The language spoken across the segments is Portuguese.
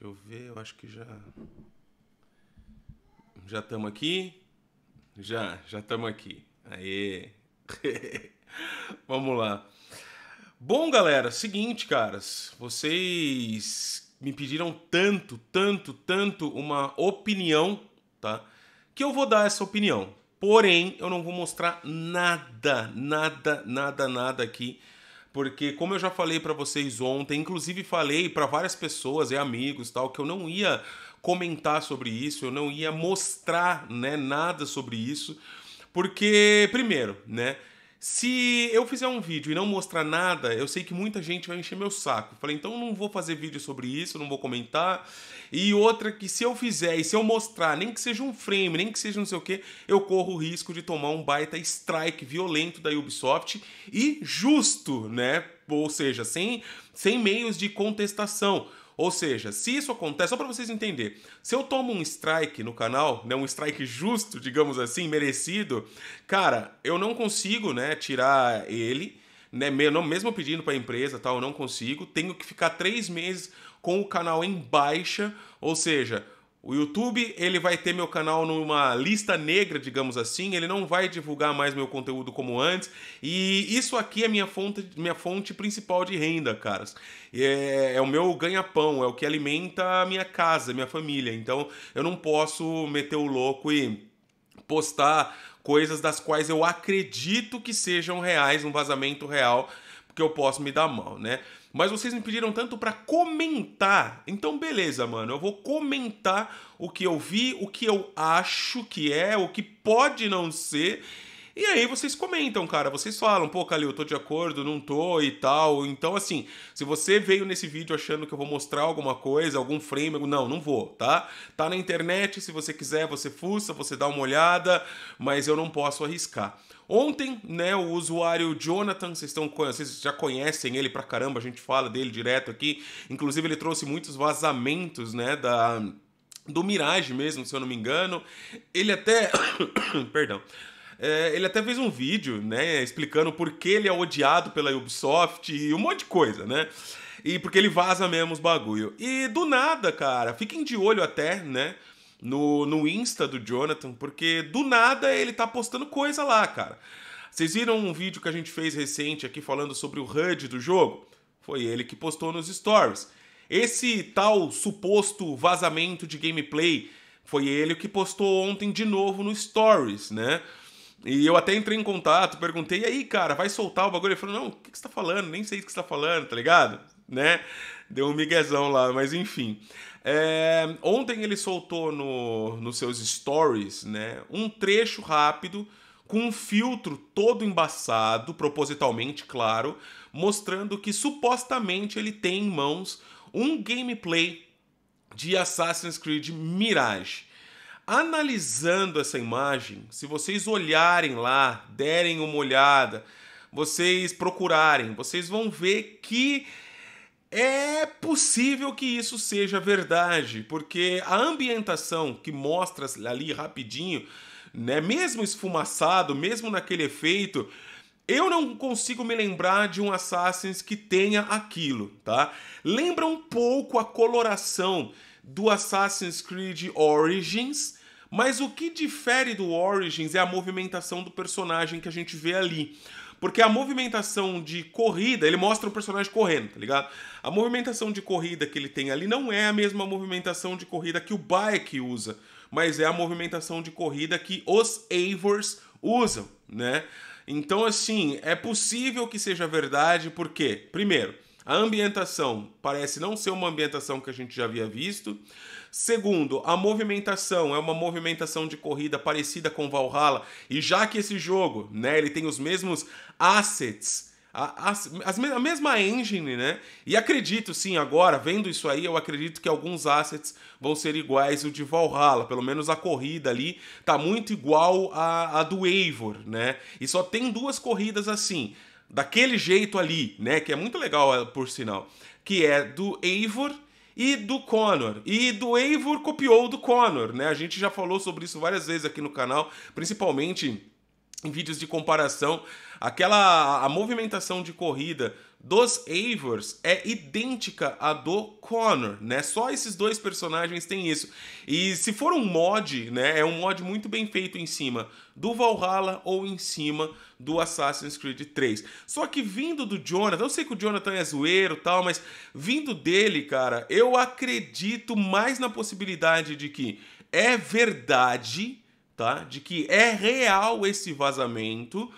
Deixa eu ver, eu acho que já. Já estamos aqui? Já, já estamos aqui. Aê! Vamos lá. Bom, galera, seguinte, caras, vocês me pediram tanto, tanto, tanto uma opinião, tá? Que eu vou dar essa opinião. Porém, eu não vou mostrar nada, nada, nada, nada aqui porque como eu já falei para vocês ontem, inclusive falei para várias pessoas e amigos, tal, que eu não ia comentar sobre isso, eu não ia mostrar, né, nada sobre isso, porque primeiro, né, se eu fizer um vídeo e não mostrar nada, eu sei que muita gente vai encher meu saco. Falei, então não vou fazer vídeo sobre isso, não vou comentar. E outra que se eu fizer e se eu mostrar, nem que seja um frame, nem que seja não sei o que, eu corro o risco de tomar um baita strike violento da Ubisoft e justo, né? Ou seja, sem, sem meios de contestação. Ou seja, se isso acontece, só para vocês entenderem, se eu tomo um strike no canal, né, um strike justo, digamos assim, merecido, cara, eu não consigo, né, tirar ele, né, mesmo pedindo para a empresa, tal, eu não consigo, tenho que ficar três meses com o canal em baixa, ou seja, o YouTube, ele vai ter meu canal numa lista negra, digamos assim, ele não vai divulgar mais meu conteúdo como antes, e isso aqui é minha fonte, minha fonte principal de renda, caras. É, é o meu ganha-pão, é o que alimenta a minha casa, minha família, então eu não posso meter o louco e postar coisas das quais eu acredito que sejam reais, um vazamento real, porque eu posso me dar mal, né? Mas vocês me pediram tanto para comentar. Então, beleza, mano. Eu vou comentar o que eu vi, o que eu acho que é, o que pode não ser e aí vocês comentam, cara, vocês falam, pô, Calil, eu tô de acordo, não tô e tal. Então, assim, se você veio nesse vídeo achando que eu vou mostrar alguma coisa, algum frame, não, não vou, tá? Tá na internet, se você quiser, você fuça, você dá uma olhada, mas eu não posso arriscar. Ontem, né, o usuário Jonathan, vocês, estão, vocês já conhecem ele pra caramba, a gente fala dele direto aqui. Inclusive, ele trouxe muitos vazamentos, né, da, do Mirage mesmo, se eu não me engano. Ele até. Perdão. É, ele até fez um vídeo, né, explicando por que ele é odiado pela Ubisoft e um monte de coisa, né? E porque ele vaza mesmo os bagulho. E do nada, cara, fiquem de olho até, né? No, no Insta do Jonathan, porque do nada ele tá postando coisa lá, cara. Vocês viram um vídeo que a gente fez recente aqui falando sobre o HUD do jogo? Foi ele que postou nos stories. Esse tal suposto vazamento de gameplay foi ele que postou ontem de novo no stories, né? E eu até entrei em contato, perguntei, e aí, cara, vai soltar o bagulho? Ele falou, não, o que, você tá falando? Nem sei o que você tá falando, tá ligado? Né? Deu um miguezão lá, mas enfim. É, ontem ele soltou no, nos seus stories, né, um trecho rápido com um filtro todo embaçado, propositalmente, claro, mostrando que supostamente ele tem em mãos um gameplay de Assassin's Creed Mirage. Analisando essa imagem, se vocês olharem lá, derem uma olhada, vocês procurarem, vocês vão ver que é possível que isso seja verdade, porque a ambientação que mostra ali rapidinho, né, mesmo esfumaçado, mesmo naquele efeito, eu não consigo me lembrar de um Assassin's que tenha aquilo, tá? Lembra um pouco a coloração do Assassin's Creed Origins, mas o que difere do Origins é a movimentação do personagem que a gente vê ali. Porque a movimentação de corrida, ele mostra o personagem correndo, tá ligado? A movimentação de corrida que ele tem ali não é a mesma movimentação de corrida que o Bike usa, mas é a movimentação de corrida que os Avers usam, né? Então, assim, é possível que seja verdade, porque, primeiro, a ambientação parece não ser uma ambientação que a gente já havia visto. Segundo, a movimentação é uma movimentação de corrida parecida com Valhalla, e já que esse jogo, né, ele tem os mesmos assets a, a, a, mesma engine, né? E acredito, sim, agora, vendo isso aí, eu acredito que alguns assets vão ser iguais o de Valhalla. Pelo menos a corrida ali tá muito igual a, a do Eivor, né? E só tem duas corridas assim daquele jeito ali, né? Que é muito legal, eh, por sinal. Que é do Eivor e do Connor. E do Eivor copiou do Connor, né? A gente já falou sobre isso várias vezes aqui no canal, principalmente em vídeos de comparação. Aquela a movimentação de corrida dos Eivors é idêntica à do Connor, né? Só esses dois personagens têm isso. E se for um mod, né, é um mod muito bem feito em cima do Valhalla ou em cima do Assassin's Creed 3. Só que vindo do Jonathan, eu sei que o Jonathan é zoeiro tal, mas vindo dele, cara, eu acredito mais na possibilidade de que é verdade, tá? De que é real esse vazamento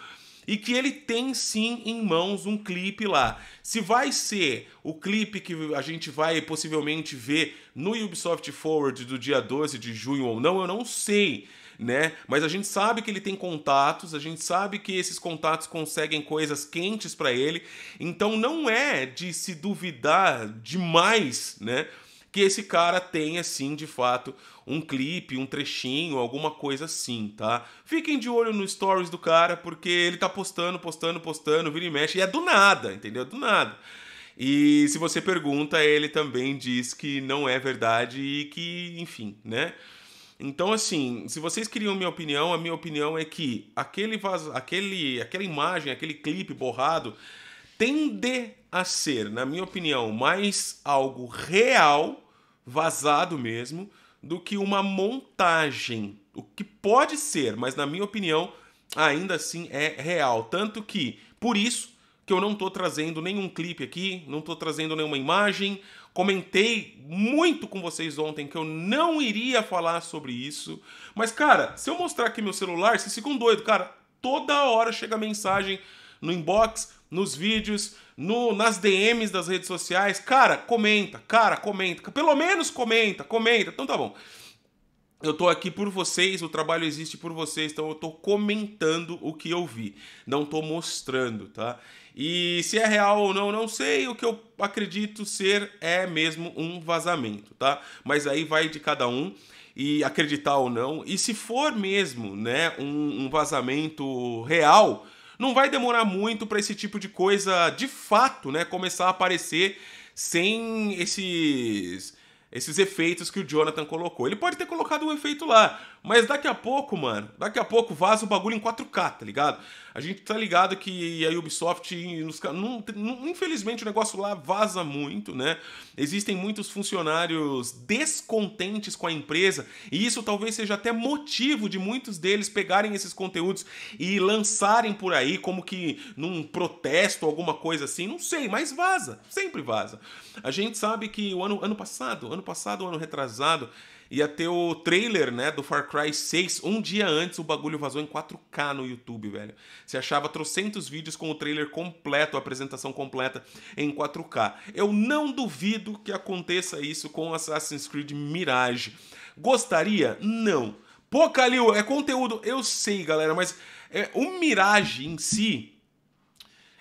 e que ele tem sim em mãos um clipe lá. Se vai ser o clipe que a gente vai possivelmente ver no Ubisoft Forward do dia 12 de junho ou não, eu não sei. Né? Mas a gente sabe que ele tem contatos, a gente sabe que esses contatos conseguem coisas quentes para ele, então não é de se duvidar demais, né? que esse cara tenha, sim, de fato, um clipe, um trechinho, alguma coisa assim, tá? Fiquem de olho no stories do cara, porque ele tá postando, postando, postando, vira e mexe, e é do nada, entendeu? Do nada. E se você pergunta, ele também diz que não é verdade e que, enfim, né? Então, assim, se vocês queriam minha opinião, a minha opinião é que aquele vaso, aquele, aquela imagem, aquele clipe borrado tende a ser, na minha opinião, mais algo real vazado mesmo, do que uma montagem. O que pode ser, mas na minha opinião, ainda assim é real. Tanto que, por isso, que eu não estou trazendo nenhum clipe aqui, não estou trazendo nenhuma imagem. Comentei muito com vocês ontem que eu não iria falar sobre isso. Mas, cara, se eu mostrar aqui meu celular, vocês ficam doidos, cara. Toda hora chega mensagem no inbox, nos vídeos, no, nas DMs das redes sociais. Cara, comenta, cara, comenta. Pelo menos comenta, comenta. Então tá bom. Eu tô aqui por vocês, o trabalho existe por vocês, então eu tô comentando o que eu vi, não tô mostrando, tá? E se é real ou não, não sei, o que eu acredito ser é mesmo um vazamento, tá? Mas aí vai de cada um e acreditar ou não. E se for mesmo, né, um, um vazamento real, não vai demorar muito para esse tipo de coisa de fato, né, começar a aparecer sem esses esses efeitos que o Jonathan colocou. Ele pode ter colocado um efeito lá, mas daqui a pouco, mano, daqui a pouco vaza o bagulho em 4K, tá ligado? A gente tá ligado que a Ubisoft, infelizmente, o negócio lá vaza muito, né? Existem muitos funcionários descontentes com a empresa e isso talvez seja até motivo de muitos deles pegarem esses conteúdos e lançarem por aí como que num protesto, alguma coisa assim, não sei, mas vaza, sempre vaza. A gente sabe que o ano, ano passado, ano passado, um ano retrasado, ia ter o trailer, né, do Far Cry 6. Um dia antes o bagulho vazou em 4K no YouTube, velho. Você achava trocentos vídeos com o trailer completo, a apresentação completa em 4K. Eu não duvido que aconteça isso com Assassin's Creed Mirage. Gostaria? Não. Pô, Calil, é conteúdo. Eu sei, galera, mas é, o Mirage em si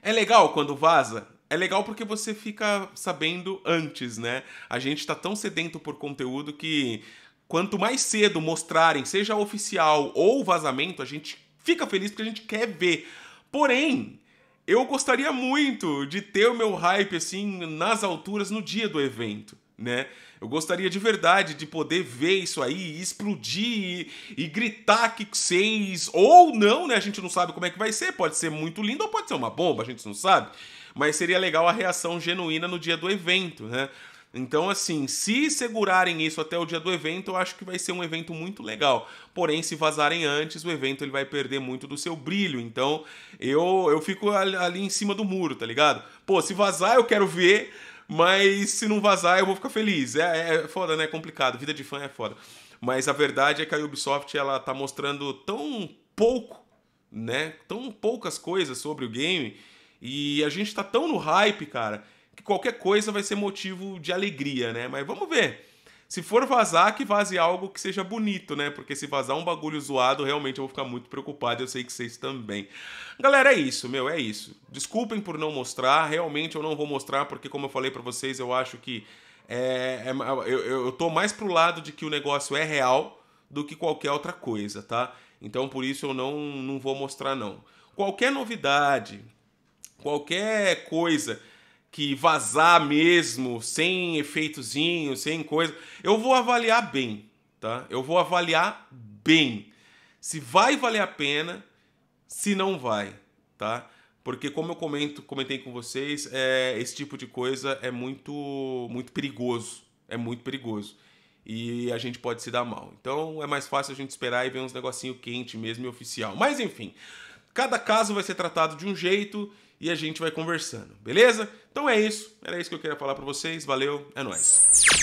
é legal quando vaza? é legal porque você fica sabendo antes, né? A gente está tão sedento por conteúdo que quanto mais cedo mostrarem, seja oficial ou vazamento, a gente fica feliz porque a gente quer ver. Porém, eu gostaria muito de ter o meu hype assim nas alturas no dia do evento. Né? Eu gostaria de verdade de poder ver isso aí explodir e, e gritar que vocês ou não, né? A gente não sabe como é que vai ser, pode ser muito lindo ou pode ser uma bomba, a gente não sabe mas seria legal a reação genuína no dia do evento, né? Então, assim, se segurarem isso até o dia do evento, eu acho que vai ser um evento muito legal. Porém, se vazarem antes, o evento ele vai perder muito do seu brilho. Então, eu, eu fico ali em cima do muro, tá ligado? Pô, se vazar, eu quero ver, mas se não vazar, eu vou ficar feliz. É, é foda, né? É complicado. Vida de fã é foda. Mas a verdade é que a Ubisoft ela tá mostrando tão pouco, né? Tão poucas coisas sobre o game e a gente tá tão no hype, cara, que qualquer coisa vai ser motivo de alegria, né? Mas vamos ver. Se for vazar, que vaze algo que seja bonito, né? Porque se vazar um bagulho zoado, realmente eu vou ficar muito preocupado. Eu sei que vocês também. Galera, é isso, meu, é isso. Desculpem por não mostrar. Realmente eu não vou mostrar, porque, como eu falei para vocês, eu acho que. É, é, eu, eu tô mais pro lado de que o negócio é real do que qualquer outra coisa, tá? Então por isso eu não, não vou mostrar, não. Qualquer novidade, Qualquer coisa que vazar mesmo, sem efeitozinho, sem coisa, eu vou avaliar bem, tá? Eu vou avaliar bem se vai valer a pena, se não vai, tá? Porque como eu comento, comentei com vocês, é, esse tipo de coisa é muito, muito perigoso, é muito perigoso e a gente pode se dar mal. Então é mais fácil a gente esperar e ver uns negocinho quente mesmo e oficial. Mas enfim, cada caso vai ser tratado de um jeito e a gente vai conversando, beleza? Então é isso, era isso que eu queria falar para vocês. Valeu, é nós.